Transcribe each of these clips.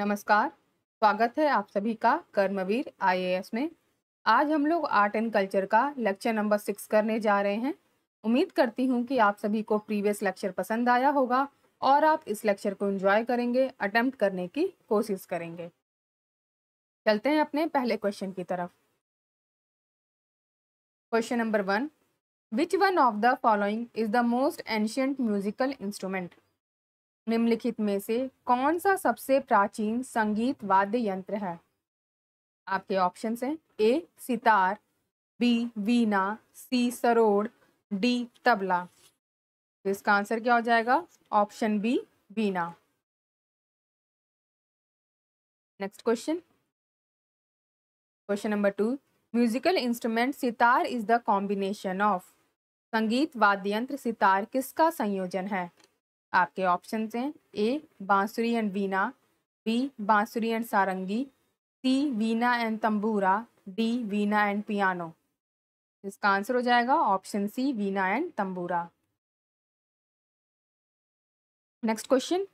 नमस्कार स्वागत है आप सभी का कर्मवीर आईएएस में आज हम लोग आर्ट एंड कल्चर का लेक्चर नंबर सिक्स करने जा रहे हैं उम्मीद करती हूँ कि आप सभी को प्रीवियस लेक्चर पसंद आया होगा और आप इस लेक्चर को एंजॉय करेंगे अटेम्प्ट करने की कोशिश करेंगे चलते हैं अपने पहले क्वेश्चन की तरफ question number one which one of the following is the most ancient musical instrument निम्नलिखित में से कौन सा सबसे प्राचीन संगीत वाद्य यंत्र है आपके ऑप्शन हैं A sitar B veena C sarod D tabla तो इसका आंसर क्या हो जाएगा option B veena next question question number two musical instrument sitar is the combination of संगीत वाद्य यंत्र सितार किसका संयोजन है आपके ऑप्शन हैं A bansuri and veena B bansuri and sarangi C veena and tambura D veena and piano इसका आंसर हो जाएगा option C veena and tambura next question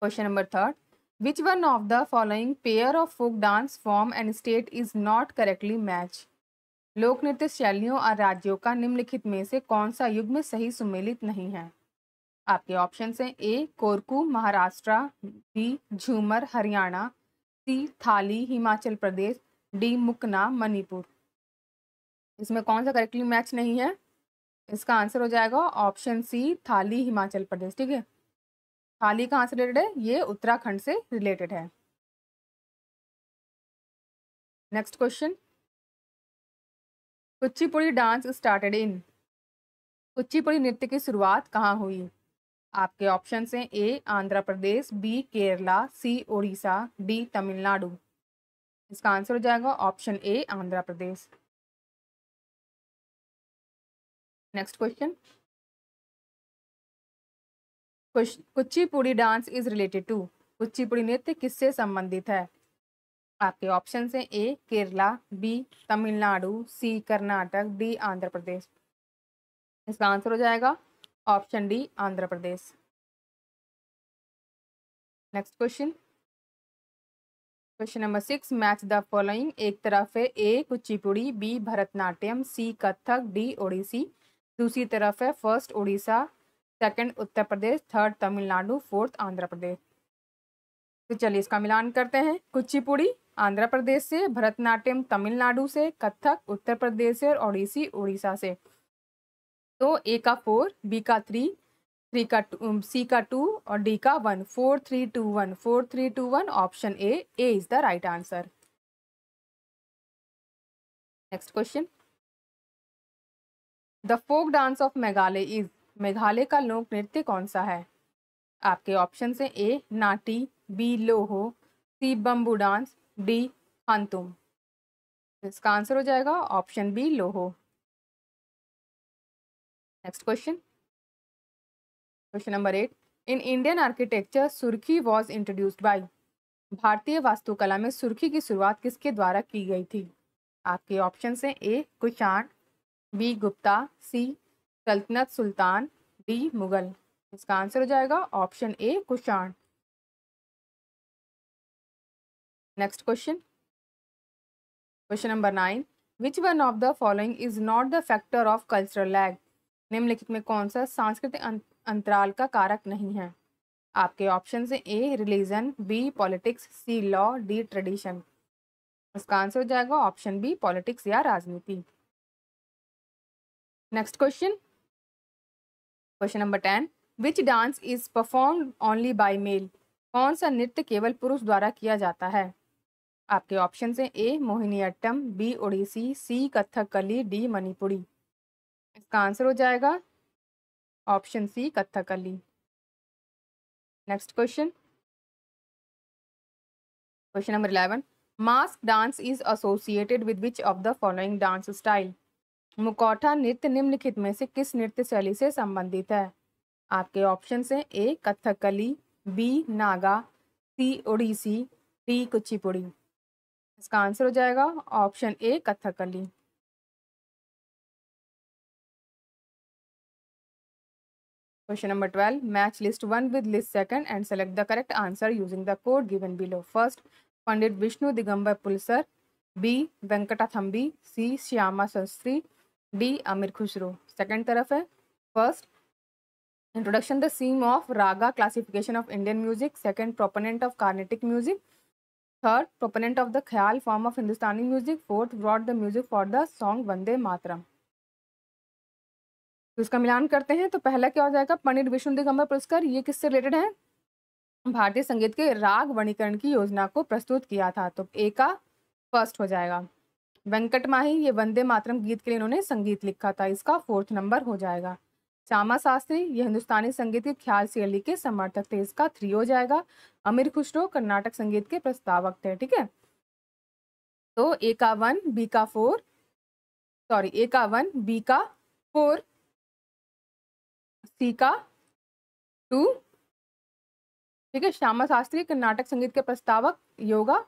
question number third which one of the following pair of folk dance form and state is not correctly match लोक नृत्य शैलियों और राज्यों का निम्नलिखित में से कौन सा युग में सही सुमेलित नहीं है आपके ऑप्शन हैं ए कोरकू महाराष्ट्र बी झूमर हरियाणा सी थाली हिमाचल प्रदेश डी मुकना मणिपुर इसमें कौन सा करेक्टली मैच नहीं है इसका आंसर हो जाएगा ऑप्शन सी थाली हिमाचल प्रदेश ठीक है थाली कहाँ से रिलेटेड है ये उत्तराखंड से रिलेटेड है next question Kuchipudi dance started in Kuchipudi नृत्य की शुरुआत कहाँ हुई आपके ऑप्शन हैं A Andhra Pradesh B Kerala C Odisha D Tamil Nadu इसका आंसर हो जाएगा option A Andhra Pradesh next question Kuchipudi dance is related to Kuchipudi नृत्य किससे संबंधित है आपके ऑप्शन हैं A Kerala B Tamil Nadu C Karnataka D Andhra Pradesh इसका आंसर हो जाएगा option D Andhra Pradesh next question question number six match the following एक तरफ है A Kuchipudi B Bharatanatyam C Kathak D Odissi दूसरी तरफ है first Orissa second Uttar Pradesh third Tamil Nadu fourth Andhra Pradesh तो चलिए इसका मिलान करते हैं कुचिपुड़ी आंध्र प्रदेश से भरतनाट्यम तमिलनाडु से कथक उत्तर प्रदेश से और ओडिसी उड़ीसा से तो ए का फोर बी का थ्री थ्री का टू सी um, का टू और डी का one four three two one four three two one option A A is the right answer next question the folk dance of Meghalaya is Meghalaya का लोक नृत्य कौन सा है आपके ऑप्शन है A Nati B Laho C bamboo dance D Khantum इसका आंसर हो जाएगा option B Laho next question question number eight in Indian architecture surkhi was introduced by भारतीय वास्तुकला में सुर्खी की शुरुआत किसके द्वारा की गई थी आपके ऑप्शन हैं ए कुशाण बी गुप्ता सी सल्तनत सुल्तान डी मुगल इसका आंसर हो जाएगा option A Kushan Next question. Question number nine Which one of the following is not the factor of cultural lag? निम्नलिखित में कौन सा सांस्कृतिक अं-, अंतराल का कारक नहीं है आपके ऑप्शन से A religion B politics C law D tradition उसका आंसर हो जाएगा ऑप्शन बी पॉलिटिक्स या राजनीति next question question number ten which dance is perform only by male कौन सा नृत्य केवल पुरुष द्वारा किया जाता है आपके ऑप्शन हैं A Mohiniyattam B Odissi C Kathakali D Manipuri इसका आंसर हो जाएगा option C Kathakali next question question number eleven mask dance is associated with which of the following dance style मुकौठा नृत्य निम्नलिखित में से किस नृत्य शैली से संबंधित है आपके ऑप्शन हैं A Kathakali B Naga C Odissi D Kuchipudi इसका आंसर हो जाएगा option A Kathakali question number twelve match list one with list second and select the correct answer using the code given below first Pandit Vishnu Digambar Paluskar B Venkatamakhi C Shyama Shastri D Amir Khusro second तरफ है first introduction the scheme of raga classification of Indian music second proponent of Carnatic music third proponent of the khayal form of Hindustani music fourth broad the music for the song Vande Mataram तो इसका मिलान करते हैं तो पहला क्या हो जाएगा पंडित विष्णु दिगंबर पुरस्कार ये किससे रिलेटेड है भारतीय संगीत के राग वणीकरण की योजना को प्रस्तुत किया था तो ए का फर्स्ट हो जाएगा वेंकट माही ये वंदे मातरम गीत के लिए इन्होंने संगीत लिखा था इसका फोर्थ नंबर हो जाएगा श्यामा शास्त्री ये हिंदुस्तानी संगीत के ख्याल शैली के समर्थक थे इसका थ्री हो जाएगा अमीर खुशरो कर्नाटक संगीत के प्रस्तावक थे ठीक है तो ए का वन बी का फोर सॉरी ए का वन बी का फोर सी का टू ठीक है श्यामा शास्त्री कर्नाटक संगीत के प्रस्तावक योगा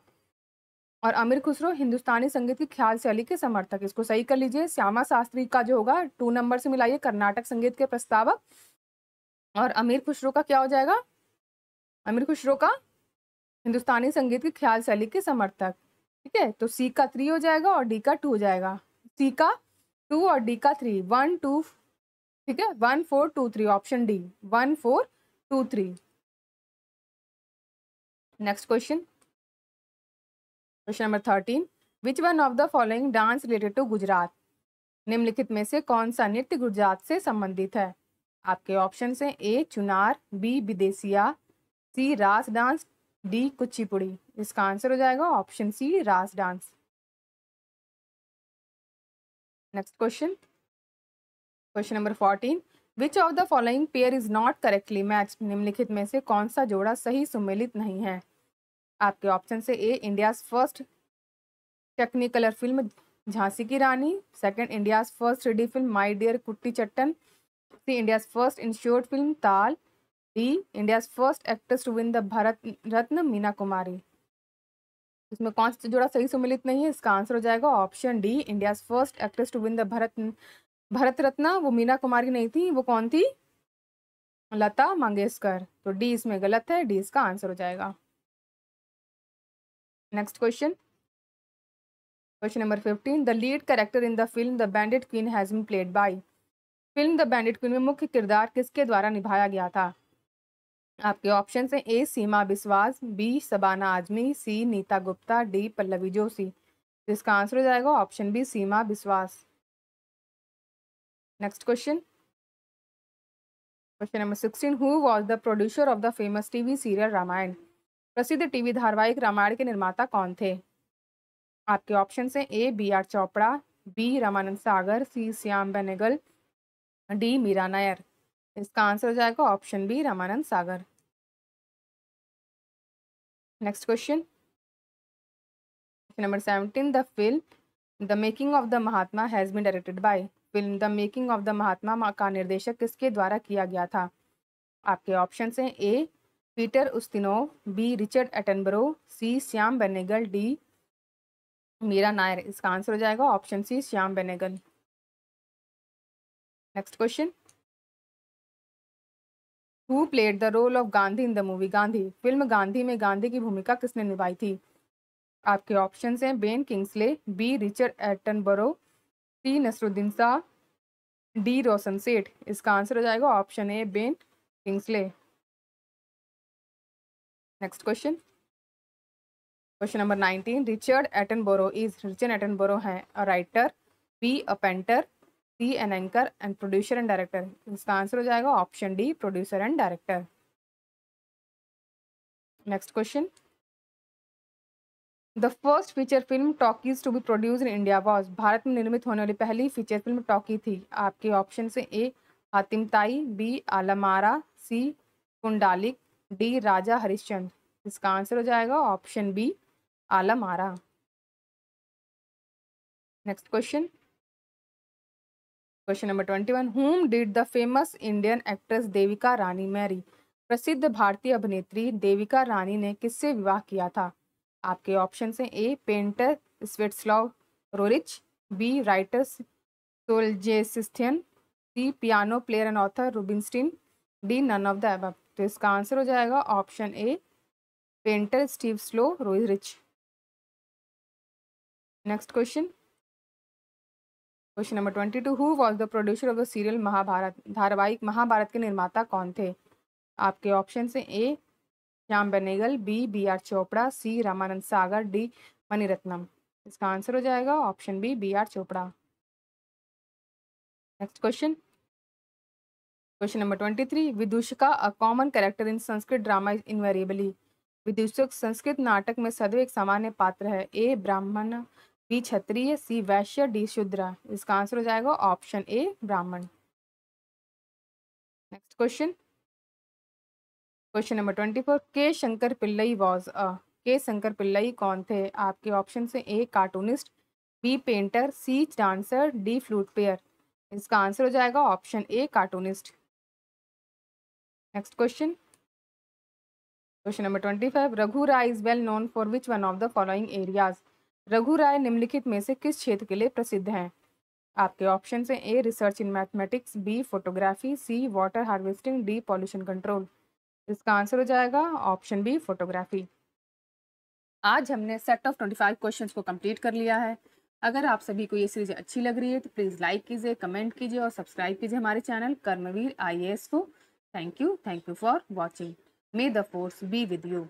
और आमिर खुसरो हिंदुस्तानी संगीत की ख्याल शैली के समर्थक इसको सही कर लीजिए श्यामा शास्त्री का जो होगा टू नंबर से मिलाइए कर्नाटक संगीत के प्रस्तावक और आमिर खुसरो का क्या हो जाएगा आमिर खुसरो का हिंदुस्तानी संगीत की ख्याल शैली के समर्थक ठीक है तो सी का थ्री हो जाएगा और डी का टू हो जाएगा सी का टू और डी का थ्री वन टू ठीक है one four two three option D one four two three next question question number thirteen which one of the following dance related to Gujarat निम्नलिखित में से कौन सा नृत्य गुजरात से संबंधित है आपके ऑप्शन हैं ए चुनार बी विदेशिया सी रास डांस डी कुचिपुड़ी इसका आंसर हो जाएगा option C Raas dance next question question number fourteen which of the following pair is not correctly match निम्नलिखित में से कौन सा जोड़ा सही सुमेलित नहीं है आपके ऑप्शन से A India's first technicolor film Jhansi ki Rani second India's first three film my dear Kutty Chathan C India's first insured film Taal D India's first actress to win the Bharat Ratna Meena Kumari इसमें कौन सा जोड़ा सही सम्मिलित नहीं है इसका आंसर हो जाएगा option D India's first actress to win the Bharat Bharat Ratna वो मीना कुमारी नहीं थी वो कौन थी लता मंगेशकर तो डी इसमें गलत है डी इसका आंसर हो जाएगा next question question number fifteen the lead character in the film the Bandit Queen has been played by film the Bandit Queen में मुख्य किरदार किसके द्वारा निभाया गया था आपके ऑप्शन हैं A Seema Biswas B Shabana Azmi C Neena Gupta D Pallavi Joshi इसका आंसर हो जाएगा option B Seema Biswas next question Question number 16. Who was the producer of the famous TV serial Ramayana? प्रसिद्ध टीवी धारावाहिक रामायण के निर्माता कौन थे आपके ऑप्शन हैं A B R Chopra B Ramanand Sagar C Shyam Benegal D Meera Nair इसका आंसर हो जाएगा option B Ramanand Sagar next question number seventeen the film the making of the Mahatma has been directed by film the making of the Mahatma का निर्देशक किसके द्वारा किया गया था आपके ऑप्शन हैं A Peter Ustinov B Richard Attenborough C Shyam Benegal D Meera Nair इसका आंसर हो जाएगा option C Shyam Benegal next question who played the role of Gandhi in the movie Gandhi film Gandhi में गांधी की भूमिका किसने निभाई थी आपके ऑप्शन हैं Ben Kingsley B Richard Attenborough C Naseeruddin Shah D Roshan Seth इसका आंसर हो जाएगा option A Ben Kingsley Next question. Question number 19. Richard Attenborough is Richard Attenborough है a writer, B a painter, C an anchor and producer and director. इसका answer हो जाएगा option D producer and director Next question. The first feature film talkies to be produce in India was Bharat में निर्मित होने वाली पहली feature film talkie थी आपके ऑप्शन से A Hatimtai B Alam Ara C Pundalik D Raja Harishchandra इसका आंसर हो जाएगा option B Alam Ara next question question number twenty one whom did the famous Indian actress Devika Rani marry प्रसिद्ध भारतीय अभिनेत्री देविका रानी ने किससे विवाह किया था आपके ऑप्शन हैं A painter Svetoslav Roerich B writer Solzhenitsyn C piano player and author Rubinstein D none of the above तो इसका आंसर हो जाएगा option A painter Svetoslav Roerich next question question number twenty two who was the producer of the serial Mahabharat धारावाहिक महाभारत के निर्माता कौन थे आपके ऑप्शन से A Shyam Benegal B B R Chopra C Ramanand Sagar D Mani Ratnam इसका आंसर हो जाएगा option B B R Chopra next question question number twenty three Vidushika a common character in Sanskrit drama is invariably विदूषक संस्कृत नाटक में सदैव एक सामान्य पात्र है ए ब्राह्मण बी क्षत्रिय सी वैश्य डी शूद्र इसका आंसर हो जाएगा option A Brahmin next question question number twenty four K Shankar Pillai was a के शंकर पिल्लई कौन थे आपके ऑप्शन से A cartoonist B painter C dancer D flute player इसका आंसर हो जाएगा option A cartoonist question question number twenty five Raghu Rai is well known for which one of the following areas Raghu Rai निम्नलिखित में से किस क्षेत्र के लिए प्रसिद्ध हैं आपके ऑप्शन हैं A research in mathematics B photography C water harvesting D pollution control इसका आंसर हो जाएगा ऑप्शन बी फोटोग्राफी आज हमने set of twenty five question को कम्प्लीट कर लिया है अगर आप सभी को ये सीरीज अच्छी लग रही है तो प्लीज़ लाइक कीजिए कमेंट कीजिए और सब्सक्राइब कीजिए हमारे चैनल कर्मवीर आई को Thank you. Thank you for watching. May the force be with you.